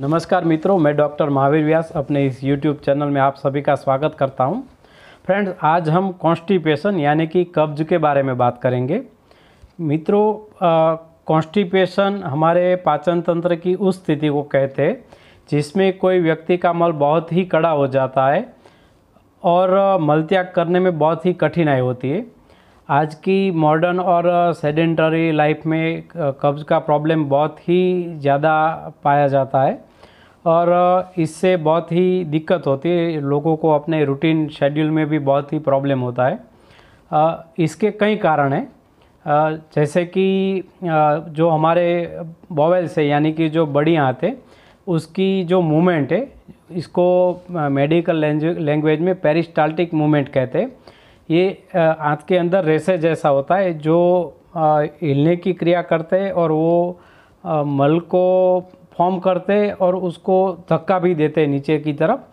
नमस्कार मित्रों मैं डॉक्टर महावीर व्यास अपने इस यूट्यूब चैनल में आप सभी का स्वागत करता हूं फ्रेंड्स आज हम कॉन्स्टिपेशन यानी कि कब्ज के बारे में बात करेंगे मित्रों कॉन्स्टिपेशन हमारे पाचन तंत्र की उस स्थिति को कहते हैं जिसमें कोई व्यक्ति का मल बहुत ही कड़ा हो जाता है और मलत्याग करने में बहुत ही कठिनाई होती है आज की मॉडर्न और सेडेंटरी uh, लाइफ में कब्ज़ uh, का प्रॉब्लम बहुत ही ज़्यादा पाया जाता है और uh, इससे बहुत ही दिक्कत होती है लोगों को अपने रूटीन शेड्यूल में भी बहुत ही प्रॉब्लम होता है इसके कई कारण हैं जैसे कि जो हमारे बॉवेल से यानी कि जो बड़ी आँत है उसकी जो मूवमेंट है इसको मेडिकल लैंग्वेज में पेरिस्टाल्टिक मूवमेंट कहते हैं ये आँत के अंदर रेसे जैसा होता है जो हिलने की क्रिया करते हैं और वो मल को फॉर्म करते हैं और उसको धक्का भी देते हैं नीचे की तरफ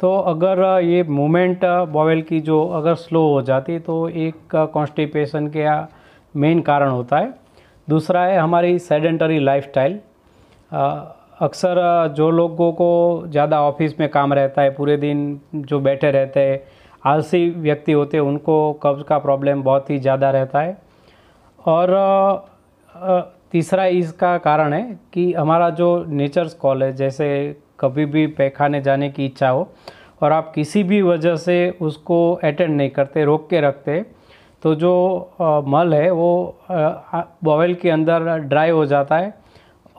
तो अगर ये मूवमेंट बॉवेल की जो अगर स्लो हो जाती तो एक कॉन्स्टिपेशन के मेन कारण होता है दूसरा है हमारी सेडेंटरी लाइफस्टाइल अक्सर जो लोगों को ज़्यादा ऑफिस में काम रहता है पूरे दिन जो बैठे रहते हैं आलसी व्यक्ति होते हैं उनको कब्ज़ का प्रॉब्लम बहुत ही ज़्यादा रहता है और तीसरा इसका कारण है कि हमारा जो नेचर्स कॉल है जैसे कभी भी पैखाने जाने की इच्छा हो और आप किसी भी वजह से उसको अटेंड नहीं करते रोक के रखते तो जो मल है वो बॉवेल के अंदर ड्राई हो जाता है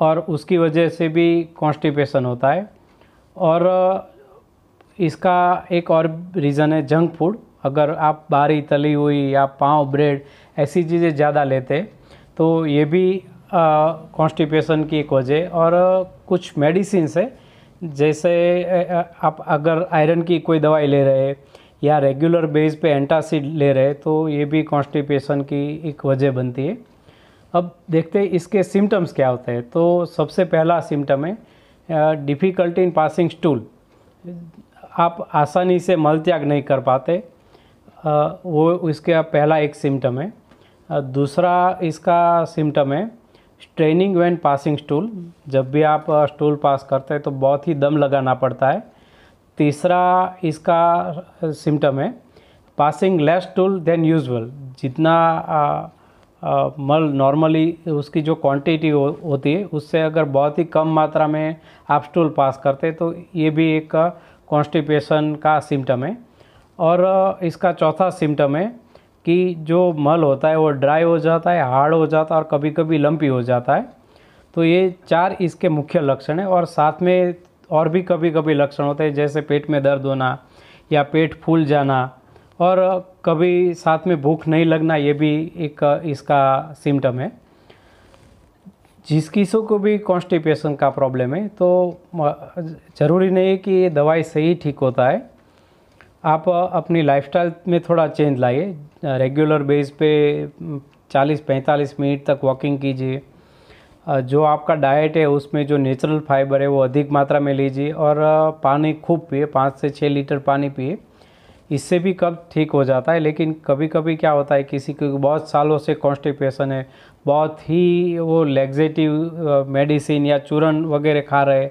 और उसकी वजह से भी कॉन्स्टिपेशन होता है और इसका एक और रीज़न है जंक फूड अगर आप बारी तली हुई या पाव ब्रेड ऐसी चीज़ें ज़्यादा लेते तो ये भी कॉन्स्टिपेशन की एक वजह और कुछ मेडिसिन है जैसे आप अगर आयरन की कोई दवाई ले रहे या रेगुलर बेस पे एंटासिड ले रहे तो ये भी कॉन्स्टिपेशन की एक वजह बनती है अब देखते हैं इसके सिम्टम्स क्या होते हैं तो सबसे पहला सिम्टम है डिफ़िकल्टी इन पासिंग स्टूल आप आसानी से मल त्याग नहीं कर पाते वो इसका पहला एक सिम्टम है दूसरा इसका सिम्टम है स्ट्रेनिंग वैन पासिंग स्टूल जब भी आप स्टूल पास करते हैं तो बहुत ही दम लगाना पड़ता है तीसरा इसका सिम्टम है passing less stool than usual जितना आ, आ, मल नॉर्मली उसकी जो क्वांटिटी हो, होती है उससे अगर बहुत ही कम मात्रा में आप स्टूल पास करते हैं तो ये भी एक कॉन्स्टिपेशन का सिम्टम है और इसका चौथा सिम्टम है कि जो मल होता है वो ड्राई हो जाता है हार्ड हो जाता है और कभी कभी लंपी हो जाता है तो ये चार इसके मुख्य लक्षण हैं और साथ में और भी कभी कभी लक्षण होते हैं जैसे पेट में दर्द होना या पेट फूल जाना और कभी साथ में भूख नहीं लगना ये भी एक इसका सिम्टम है जिस किसों को भी कॉन्स्टिपेशन का प्रॉब्लम है तो ज़रूरी नहीं है कि ये दवाई सही ठीक होता है आप अपनी लाइफस्टाइल में थोड़ा चेंज लाइए रेगुलर बेस पे 40-45 मिनट तक वॉकिंग कीजिए जो आपका डाइट है उसमें जो नेचुरल फाइबर है वो अधिक मात्रा में लीजिए और पानी खूब पिए पाँच से छः लीटर पानी पिए इससे भी कब ठीक हो जाता है लेकिन कभी कभी क्या होता है किसी को बहुत सालों से कॉन्स्टिपेशन है बहुत ही वो लेग्जेटिव मेडिसिन या चूरन वगैरह खा रहे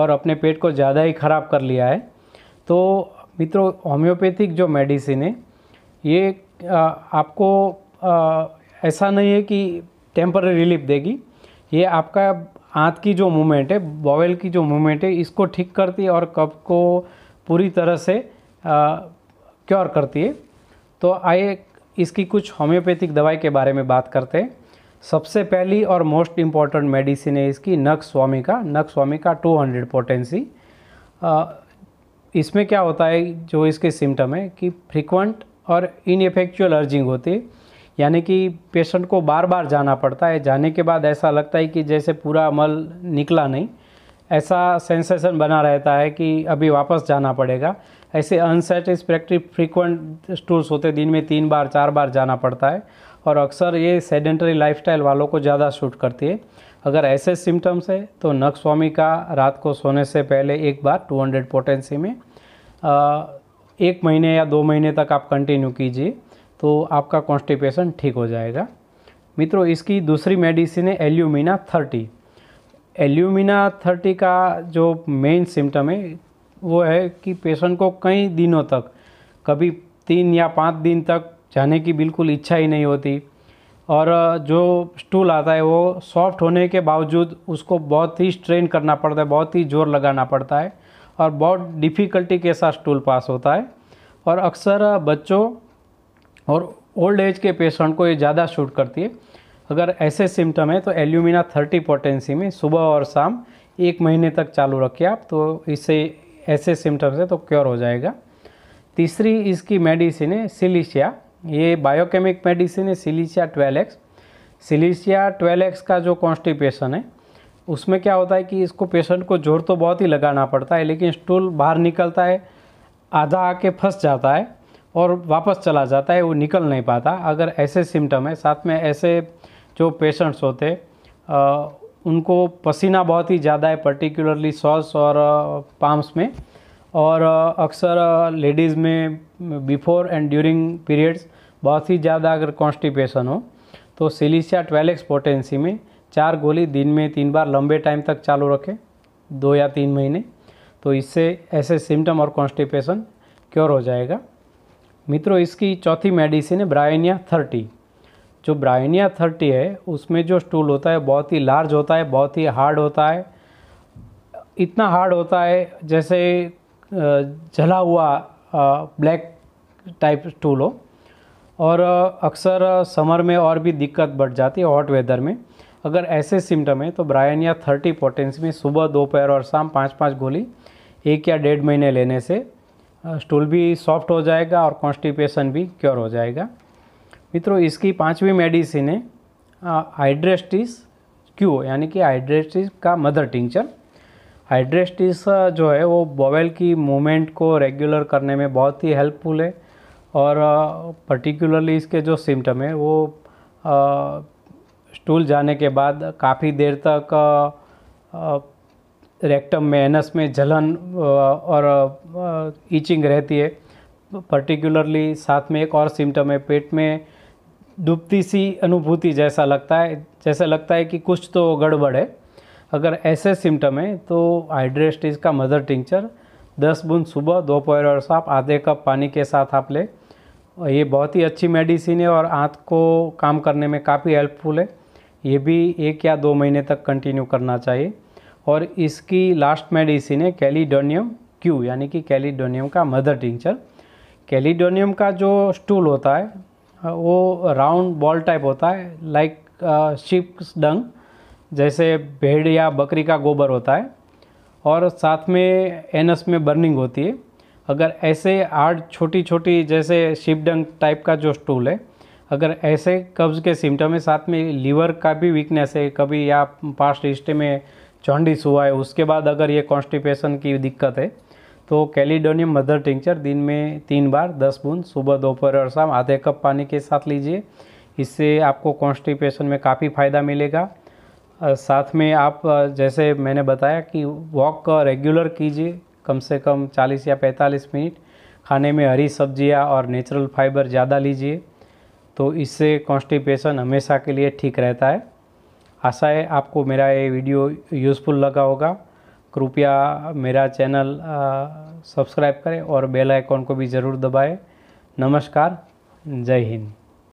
और अपने पेट को ज़्यादा ही ख़राब कर लिया है तो मित्रों होम्योपैथिक जो मेडिसिन है ये आ, आपको आ, ऐसा नहीं है कि टेम्पररी रिलीफ देगी ये आपका आँत की जो मूवमेंट है बॉवेल की जो मूवमेंट है इसको ठीक करती है और कब को पूरी तरह से क्योर करती है तो आइए इसकी कुछ होम्योपैथिक दवाई के बारे में बात करते हैं सबसे पहली और मोस्ट इम्पॉर्टेंट मेडिसिन है इसकी नक स्वामिका नक्स नक टू हंड्रेड पोटेंसी इसमें क्या होता है जो इसके सिम्टम है कि फ्रिक्वेंट और इफेक्चुअल अर्जिंग होती है यानी कि पेशेंट को बार बार जाना पड़ता है जाने के बाद ऐसा लगता है कि जैसे पूरा मल निकला नहीं ऐसा सेंसेशन बना रहता है कि अभी वापस जाना पड़ेगा ऐसे अनसेटिस्फैक्ट्री फ्रीक्वेंट टूर्स होते दिन में तीन बार चार बार जाना पड़ता है और अक्सर ये सेडेंटरी लाइफस्टाइल वालों को ज़्यादा सूट करती है अगर ऐसे सिम्टम्स है तो नक स्वामी का रात को सोने से पहले एक बार 200 पोटेंसी में आ, एक महीने या दो महीने तक आप कंटिन्यू कीजिए तो आपका कॉन्स्टिपेशन ठीक हो जाएगा मित्रों इसकी दूसरी मेडिसिन है एल्यूमिना थर्टी एल्यूमिना थर्टी का जो मेन सिम्टम है वो है कि पेशेंट को कई दिनों तक कभी तीन या पाँच दिन तक जाने की बिल्कुल इच्छा ही नहीं होती और जो स्टूल आता है वो सॉफ्ट होने के बावजूद उसको बहुत ही स्ट्रेन करना पड़ता है बहुत ही जोर लगाना पड़ता है और बहुत डिफ़िकल्टी के साथ स्टूल पास होता है और अक्सर बच्चों और ओल्ड एज के पेशेंट को ये ज़्यादा शूट करती है अगर ऐसे सिम्टम है तो एल्यूमिना थर्टी पोटेंसी में सुबह और शाम एक महीने तक चालू रखिए आप तो इससे ऐसे सिम्टम्स है तो क्योर हो जाएगा तीसरी इसकी मेडिसिन है सिलिशिया ये बायोकेमिक मेडिसिन है silicea twelve X silicea twelve X का जो कॉन्स्टिपेशन है उसमें क्या होता है कि इसको पेशेंट को जोर तो बहुत ही लगाना पड़ता है लेकिन स्टूल बाहर निकलता है आधा आके फंस जाता है और वापस चला जाता है वो निकल नहीं पाता अगर ऐसे सिम्टम है साथ में ऐसे जो पेशेंट्स होते उनको पसीना बहुत ही ज़्यादा है पर्टिकुलरली सॉस और पाम्स uh, में और uh, अक्सर लेडीज़ uh, में बिफोर एंड ड्यूरिंग पीरियड्स बहुत ही ज़्यादा अगर कॉन्स्टिपेशन हो तो सिलीसिया ट्वेलेक्स पोटेंसी में चार गोली दिन में तीन बार लंबे टाइम तक चालू रखें दो या तीन महीने तो इससे ऐसे सिम्टम और कॉन्स्टिपेशन क्योर हो जाएगा मित्रों इसकी चौथी मेडिसिन है ब्रायनिया थर्टी जो ब्राइनिया थर्टी है उसमें जो स्टूल होता है बहुत ही लार्ज होता है बहुत ही हार्ड होता है इतना हार्ड होता है जैसे जला हुआ ब्लैक टाइप स्टूल हो और अक्सर समर में और भी दिक्कत बढ़ जाती है हॉट वेदर में अगर ऐसे सिम्टम है तो ब्रायनिया थर्टी पोटेंस में सुबह दोपहर और शाम पाँच पाँच गोली एक या डेढ़ महीने लेने से स्टूल भी सॉफ्ट हो जाएगा और कॉन्स्टिपेशन भी क्योर हो जाएगा मित्रों इसकी पाँचवीं मेडिसिन है हाइड्रेस्टिस क्यू यानी कि हाइड्रेस्टिस का मदर टिंचर हाइड्रेस्टिस जो है वो बॉवेल की मूवमेंट को रेगुलर करने में बहुत ही हेल्पफुल है और पर्टिकुलरली इसके जो सिम्टम है वो स्टूल जाने के बाद काफ़ी देर तक रेक्टम में एनस में जलन और ईचिंग रहती है पर्टिकुलरली साथ में एक और सिम्टम है पेट में डूबती सी अनुभूति जैसा लगता है जैसा लगता है कि कुछ तो गड़बड़ है अगर ऐसे सिम्टम है तो हाइड्रेस्टिज का मदर टिंचर दस बूंद सुबह दोपहर और साफ आधे कप पानी के साथ आप ले ये बहुत ही अच्छी मेडिसिन है और आँख को काम करने में काफ़ी हेल्पफुल है ये भी एक या दो महीने तक कंटिन्यू करना चाहिए और इसकी लास्ट मेडिसिन है कैलीडोनियम क्यू यानी कि कैलीडोनियम का मदर टिंचर कैलीडोनियम का जो स्टूल होता है वो राउंड बॉल टाइप होता है लाइक शिप्स डंग जैसे भेड़ या बकरी का गोबर होता है और साथ में एनस में बर्निंग होती है अगर ऐसे आठ छोटी छोटी जैसे शिपडंग टाइप का जो स्टूल है अगर ऐसे कब्ज़ के सिम्टम है साथ में लीवर का भी वीकनेस है कभी या पास्ट हिस्ट्री में चौंडिस हुआ है उसके बाद अगर ये कॉन्स्टिपेशन की दिक्कत है तो कैलिडोनियम मदर टिंचर दिन में तीन बार दस बूंद सुबह दोपहर और शाम आधे कप पानी के साथ लीजिए इससे आपको कॉन्स्टिपेशन में काफ़ी फ़ायदा मिलेगा साथ में आप जैसे मैंने बताया कि वॉक रेगुलर कीजिए कम से कम 40 या 45 मिनट खाने में हरी सब्जियां और नेचुरल फाइबर ज़्यादा लीजिए तो इससे कॉन्स्टिपेशन हमेशा के लिए ठीक रहता है आशा है आपको मेरा ये वीडियो यूज़फुल लगा होगा कृपया मेरा चैनल सब्सक्राइब करें और बेल आइकॉन को भी ज़रूर दबाएं नमस्कार जय हिंद